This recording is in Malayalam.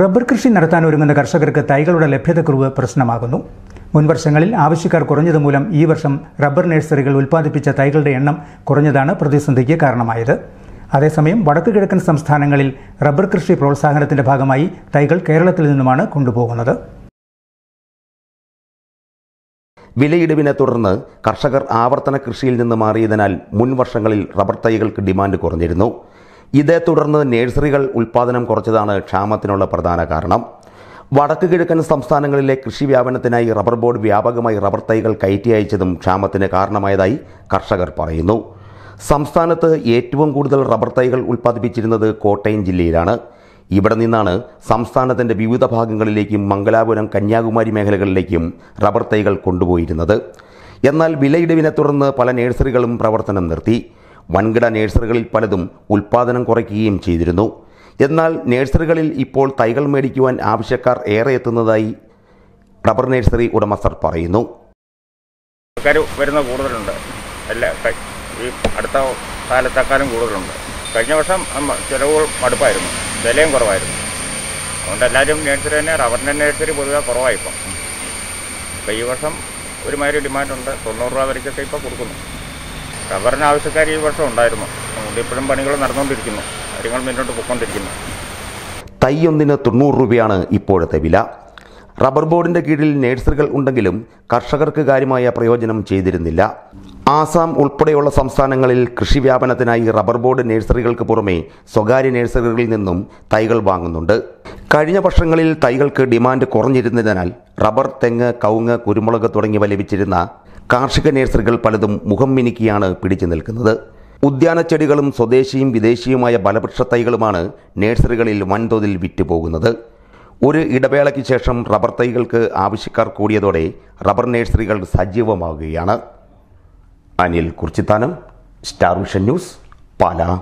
റബ്ബർ കൃഷി നടത്താൻ ഒരുങ്ങുന്ന കർഷകർക്ക് തൈകളുടെ ലഭ്യതക്കുറവ് പ്രശ്നമാകുന്നു മുൻവർഷങ്ങളിൽ ആവശ്യക്കാർ കുറഞ്ഞത് മൂലം ഈ വർഷം റബ്ബർ നഴ്സറികൾ ഉൽപ്പാദിപ്പിച്ച തൈകളുടെ എണ്ണം കുറഞ്ഞതാണ് പ്രതിസന്ധിക്ക് കാരണമായത് അതേസമയം വടക്കു കിഴക്കൻ സംസ്ഥാനങ്ങളിൽ റബ്ബർ കൃഷി പ്രോത്സാഹനത്തിന്റെ ഭാഗമായി തൈകൾ കേരളത്തിൽ നിന്നുമാണ് കൊണ്ടുപോകുന്നത് വിലയിടിവിനെ തുടർന്ന് കർഷകർ ആവർത്തന കൃഷിയിൽ നിന്ന് മാറിയതിനാൽ മുൻ വർഷങ്ങളിൽ റബ്ബർ തൈകൾക്ക് ഡിമാൻഡ് കുറഞ്ഞിരുന്നു ഇതേ തുടർന്ന് നഴ്സറികൾ ഉൽപ്പാദനം കുറച്ചതാണ് ക്ഷാമത്തിനുള്ള പ്രധാന കാരണം വടക്ക് കിഴക്കൻ സംസ്ഥാനങ്ങളിലെ കൃഷി വ്യാപനത്തിനായി റബ്ബർ ബോർഡ് വ്യാപകമായി റബ്ബർ തൈകൾ കയറ്റി അയച്ചതും ക്ഷാമത്തിന് കാരണമായതായി കർഷകർ പറയുന്നു സംസ്ഥാനത്ത് ഏറ്റവും കൂടുതൽ റബ്ബർ തൈകൾ ഉൽപ്പാദിപ്പിച്ചിരുന്നത് കോട്ടയം ജില്ലയിലാണ് ഇവിടെ നിന്നാണ് സംസ്ഥാനത്തിൻ്റെ വിവിധ ഭാഗങ്ങളിലേക്കും മംഗലാപുരം കന്യാകുമാരി മേഖലകളിലേക്കും റബ്ബർ തൈകൾ കൊണ്ടുപോയിരുന്നത് എന്നാൽ വിലയിടിവിനെ തുടർന്ന് പല നേഴ്സറികളും പ്രവർത്തനം നിർത്തി വൻകിട നേഴ്സറികളിൽ പലതും ഉൽപ്പാദനം കുറയ്ക്കുകയും ചെയ്തിരുന്നു എന്നാൽ നേഴ്സറികളിൽ ഇപ്പോൾ തൈകൾ മേടിക്കുവാൻ ആവശ്യക്കാർ ഏറെ എത്തുന്നതായി റബ്ബർ നേഴ്സറി ഉടമസ്ഥർ പറയുന്നു വരുന്ന കൂടുതലുണ്ട് ഈ അടുത്ത കാലത്തേക്കാളും കൂടുതലുണ്ട് കഴിഞ്ഞ വർഷം ചിലവ് മടുപ്പായിരുന്നു വിലയും കുറവായിരുന്നു അതുകൊണ്ട് എല്ലാവരും നേഴ്സറി തന്നെ റബ്ബറിൻ്റെ നേഴ്സറി പൊതുവെ കുറവായിപ്പം അപ്പോൾ ഈ വർഷം ഒരുമാതിരി ഡിമാൻഡുണ്ട് തൊണ്ണൂറ് രൂപ വരയ്ക്കൊക്കെ ഇപ്പോൾ കൊടുക്കുന്നു റബ്ബറിന് ആവശ്യക്കാർ ഈ വർഷം ഉണ്ടായിരുന്നു അതുകൊണ്ട് ഇപ്പോഴും പണികൾ നടന്നുകൊണ്ടിരിക്കുന്നു കാര്യങ്ങൾ മുന്നോട്ട് പോയിക്കൊണ്ടിരിക്കുന്നു തൈ ഒന്നിന് തൊണ്ണൂറ് രൂപയാണ് ഇപ്പോഴത്തെ വില റബ്ബർ ബോർഡിന്റെ കീഴിൽ നേഴ്സറികൾ ഉണ്ടെങ്കിലും കർഷകർക്ക് കാര്യമായ പ്രയോജനം ചെയ്തിരുന്നില്ല ആസാം ഉൾപ്പെടെയുള്ള സംസ്ഥാനങ്ങളിൽ കൃഷി വ്യാപനത്തിനായി റബ്ബർ ബോർഡ് നേഴ്സറികൾക്ക് പുറമെ സ്വകാര്യ നേഴ്സറികളിൽ നിന്നും തൈകൾ വാങ്ങുന്നുണ്ട് കഴിഞ്ഞ വർഷങ്ങളിൽ തൈകൾക്ക് ഡിമാൻഡ് കുറഞ്ഞിരുന്നതിനാൽ റബ്ബർ തെങ്ങ് കവുങ്ങ് കുരുമുളക് തുടങ്ങിയവ ലഭിച്ചിരുന്ന കാർഷിക നേഴ്സറികൾ പലതും മുഖം മിനുക്കിയാണ് പിടിച്ചു നിൽക്കുന്നത് ചെടികളും സ്വദേശിയും വിദേശിയുമായ ഫലവൃക്ഷ തൈകളുമാണ് നേഴ്സറികളിൽ വൻതോതിൽ വിറ്റുപോകുന്നത് ഒരു ഇടവേളയ്ക്ക് ശേഷം റബ്ബർ തൈകൾക്ക് ആവശ്യക്കാർ കൂടിയതോടെ റബ്ബർ നേഴ്സറികൾ സജീവമാകുകയാണ് Anil Kurichithanam star vision news Pala